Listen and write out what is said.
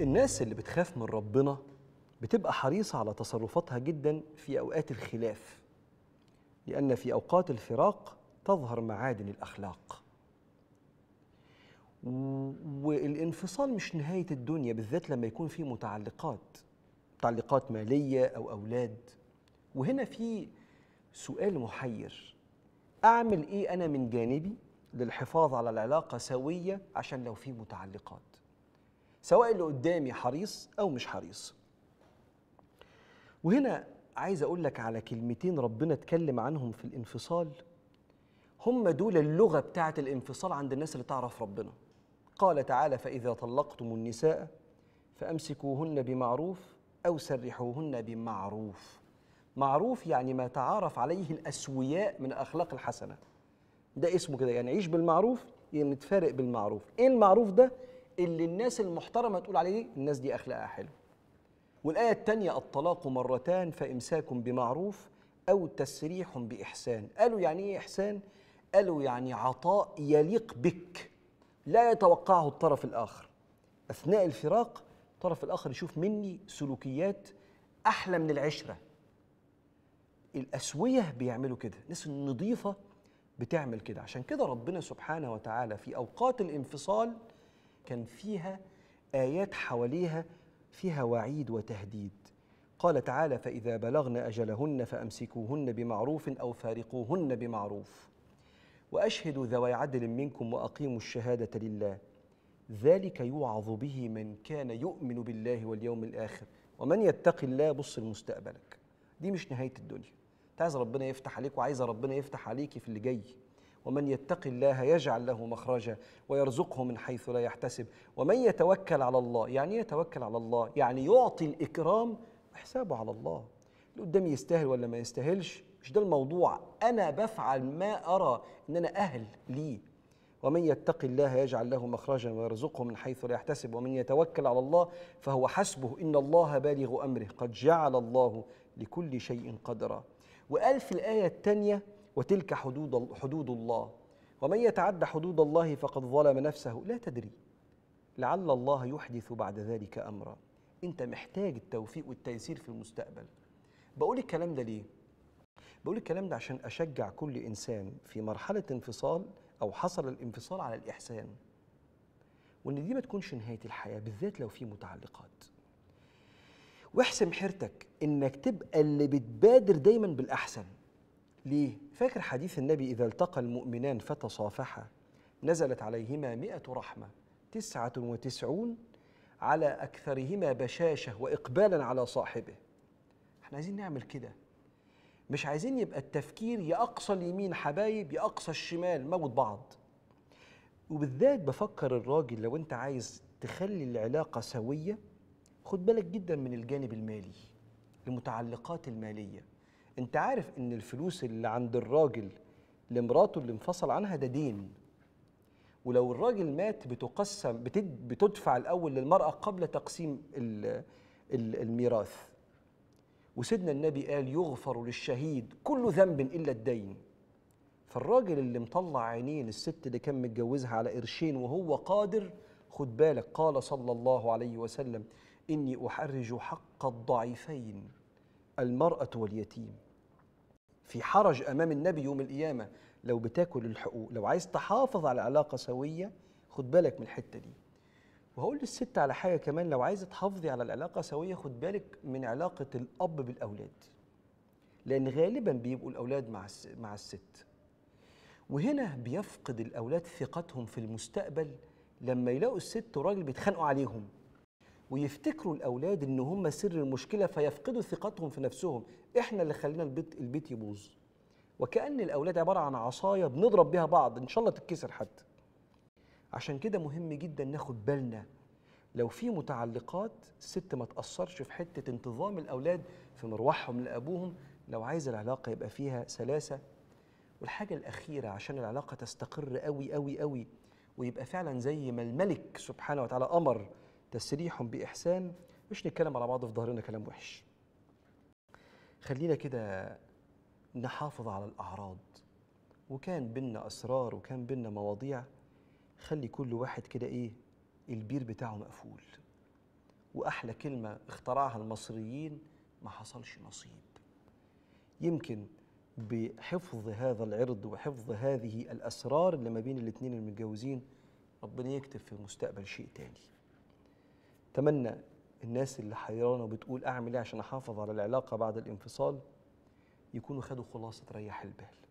الناس اللي بتخاف من ربنا بتبقى حريصة على تصرفاتها جدا في أوقات الخلاف لأن في أوقات الفراق تظهر معادن الأخلاق والانفصال مش نهاية الدنيا بالذات لما يكون في متعلقات متعلقات مالية أو أولاد وهنا في سؤال محير أعمل إيه أنا من جانبي للحفاظ على العلاقة سوية عشان لو في متعلقات سواء اللي قدامي حريص او مش حريص وهنا عايز اقول لك على كلمتين ربنا اتكلم عنهم في الانفصال هم دول اللغه بتاعه الانفصال عند الناس اللي تعرف ربنا قال تعالى فاذا طلقتم النساء فامسكوهن بمعروف او سرحوهن بمعروف معروف يعني ما تعارف عليه الاسوياء من اخلاق الحسنه ده اسمه كده يعني عيش بالمعروف يعني نتفارق بالمعروف ايه المعروف ده اللي الناس المحترمه تقول عليه الناس دي اخلاقها حلو والايه الثانيه الطلاق مرتان فامساك بمعروف او تسريح باحسان قالوا يعني ايه احسان قالوا يعني عطاء يليق بك لا يتوقعه الطرف الاخر اثناء الفراق الطرف الاخر يشوف مني سلوكيات احلى من العشره الاسويه بيعملوا كده الناس النظيفه بتعمل كده عشان كده ربنا سبحانه وتعالى في اوقات الانفصال كان فيها آيات حواليها فيها وعيد وتهديد قال تعالى فإذا بلغن أجلهن فأمسكوهن بمعروف أو فارقوهن بمعروف وأشهدوا ذوي عدل منكم وأقيموا الشهادة لله ذلك يوعظ به من كان يؤمن بالله واليوم الآخر ومن يتق الله بص لمستقبلك دي مش نهاية الدنيا انت عايز ربنا يفتح عليك وعايز ربنا يفتح عليك في اللي جاي ومن يتق الله يجعل له مخرجا ويرزقه من حيث لا يحتسب ومن يتوكل على الله يعني إيه يتوكل على الله يعني يعطي الإكرام حسابه على الله اللي قدامي يستاهل ولا ما يستاهلش مش ده الموضوع أنا بفعل ما أرى إن أنا أهل ليه ومن يتق الله يجعل له مخرجا ويرزقه من حيث لا يحتسب ومن يتوكل على الله فهو حسبه ان الله بالغ امره قد جعل الله لكل شيء قدرا وقال في الايه الثانيه وتلك حدود حدود الله ومن يتعد حدود الله فقد ظلم نفسه لا تدري لعل الله يحدث بعد ذلك امرا انت محتاج التوفيق والتيسير في المستقبل بقول الكلام ده ليه بقول الكلام ده عشان اشجع كل انسان في مرحله انفصال او حصل الانفصال على الاحسان وان دي ما تكونش نهايه الحياه بالذات لو في متعلقات واحسم حيرتك انك تبقى اللي بتبادر دايما بالاحسن ليه؟ فاكر حديث النبي إذا التقى المؤمنان فتصافحا نزلت عليهما مئة رحمة تسعة وتسعون على أكثرهما بشاشة وإقبالا على صاحبه احنا عايزين نعمل كده مش عايزين يبقى التفكير يا أقصى اليمين حبايب يا أقصى الشمال موت بعض وبالذات بفكر الراجل لو أنت عايز تخلي العلاقة سوية خد بالك جدا من الجانب المالي المتعلقات الماليه انت عارف ان الفلوس اللي عند الراجل لمراته اللي انفصل عنها ده دين ولو الراجل مات بتقسم بتد بتدفع الاول للمراه قبل تقسيم الميراث وسيدنا النبي قال يغفر للشهيد كل ذنب الا الدين فالراجل اللي مطلع عينيه الست اللي كان متجوزها على قرشين وهو قادر خد بالك قال صلى الله عليه وسلم اني احرج حق الضعيفين المراه واليتيم في حرج امام النبي يوم القيامه لو بتاكل الحقوق لو عايز تحافظ على علاقه سويه خد بالك من الحته دي وهقول للست على حاجه كمان لو عايزه تحافظي على العلاقه سويه خد بالك من علاقه الاب بالاولاد لان غالبا بيبقوا الاولاد مع مع الست وهنا بيفقد الاولاد ثقتهم في المستقبل لما يلاقوا الست والراجل بيتخانقوا عليهم ويفتكروا الاولاد ان هم سر المشكله فيفقدوا ثقتهم في نفسهم احنا اللي خلينا البيت البيت يبوظ وكان الاولاد عباره عن عصايه بنضرب بيها بعض ان شاء الله تتكسر حتى عشان كده مهم جدا ناخد بالنا لو في متعلقات الست ما تاثرش في حته انتظام الاولاد في مروحهم لابوهم لو عايز العلاقه يبقى فيها سلاسه والحاجه الاخيره عشان العلاقه تستقر قوي قوي قوي ويبقى فعلا زي ما الملك سبحانه وتعالى امر تسريح بإحسان مش نتكلم على بعض في ظهرنا كلام وحش خلينا كده نحافظ على الأعراض وكان بينا أسرار وكان بينا مواضيع خلي كل واحد كده إيه البير بتاعه مقفول وأحلى كلمة اخترعها المصريين ما حصلش نصيب يمكن بحفظ هذا العرض وحفظ هذه الأسرار اللي ما بين الاتنين المتجوزين ربنا يكتب في المستقبل شيء تاني اتمنى الناس اللي حيرانه وبتقول اعمل ايه عشان احافظ على العلاقه بعد الانفصال يكونوا خدوا خلاصه تريح البال